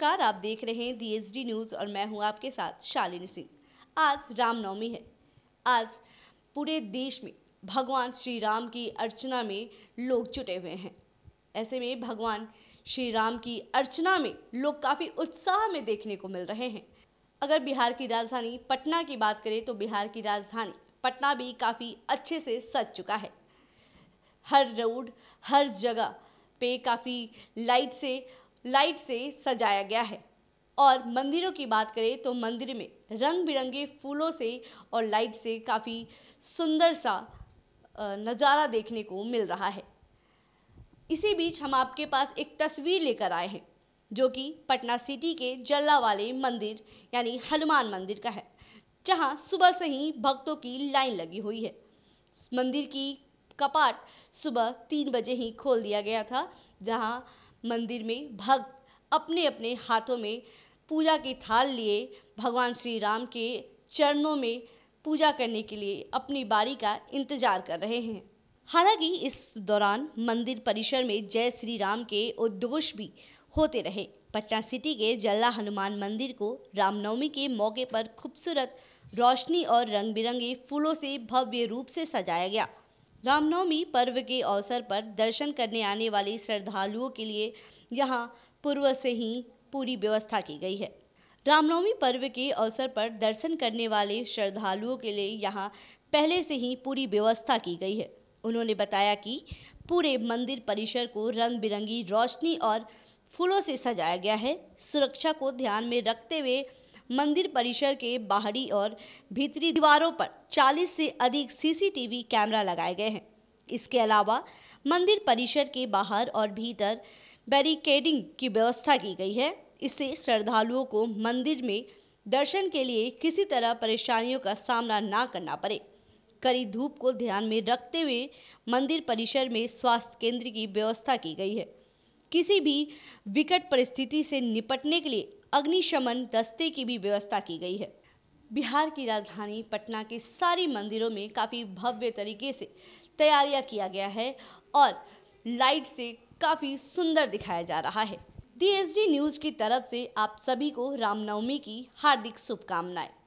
नमस्कार आप देख रहे हैं डीएसडी न्यूज़ और मैं हूं आपके साथ शालिनी सिंह आज रामनवमी है आज पूरे देश में भगवान श्री राम की अर्चना में लोग जुटे हुए हैं ऐसे में भगवान श्री राम की अर्चना में लोग काफ़ी उत्साह में देखने को मिल रहे हैं अगर बिहार की राजधानी पटना की बात करें तो बिहार की राजधानी पटना भी काफ़ी अच्छे से सज चुका है हर रोड हर जगह पे काफ़ी लाइट से लाइट से सजाया गया है और मंदिरों की बात करें तो मंदिर में रंग बिरंगे फूलों से और लाइट से काफ़ी सुंदर सा नज़ारा देखने को मिल रहा है इसी बीच हम आपके पास एक तस्वीर लेकर आए हैं जो कि पटना सिटी के जल्ला वाले मंदिर यानी हनुमान मंदिर का है जहां सुबह से ही भक्तों की लाइन लगी हुई है मंदिर की कपाट सुबह तीन बजे ही खोल दिया गया था जहां मंदिर में भक्त अपने अपने हाथों में पूजा की थाल लिए भगवान श्री राम के चरणों में पूजा करने के लिए अपनी बारी का इंतजार कर रहे हैं हालांकि इस दौरान मंदिर परिसर में जय श्री राम के उद्घोष भी होते रहे पटना सिटी के जल्ला हनुमान मंदिर को रामनवमी के मौके पर खूबसूरत रोशनी और रंग बिरंगे फूलों से भव्य रूप से सजाया गया रामनवमी पर्व के अवसर पर दर्शन करने आने वाले श्रद्धालुओं के लिए यहाँ पूर्व से ही पूरी व्यवस्था की गई है रामनवमी पर्व के अवसर पर दर्शन करने वाले श्रद्धालुओं के लिए यहाँ पहले से ही पूरी व्यवस्था की गई है उन्होंने बताया कि पूरे मंदिर परिसर को रंग बिरंगी रोशनी और फूलों से सजाया गया है सुरक्षा को ध्यान में रखते हुए मंदिर परिसर के बाहरी और भीतरी दीवारों पर 40 से अधिक सीसीटीवी कैमरा लगाए गए हैं इसके अलावा मंदिर परिसर के बाहर और भीतर बैरिकेडिंग की व्यवस्था की गई है इससे श्रद्धालुओं को मंदिर में दर्शन के लिए किसी तरह परेशानियों का सामना ना करना पड़े कड़ी धूप को ध्यान में रखते हुए मंदिर परिसर में स्वास्थ्य केंद्र की व्यवस्था की गई है किसी भी विकट परिस्थिति से निपटने के लिए अग्निशमन दस्ते की भी व्यवस्था की गई है बिहार की राजधानी पटना के सारी मंदिरों में काफ़ी भव्य तरीके से तैयारियां किया गया है और लाइट से काफ़ी सुंदर दिखाया जा रहा है डी न्यूज़ की तरफ से आप सभी को रामनवमी की हार्दिक शुभकामनाएं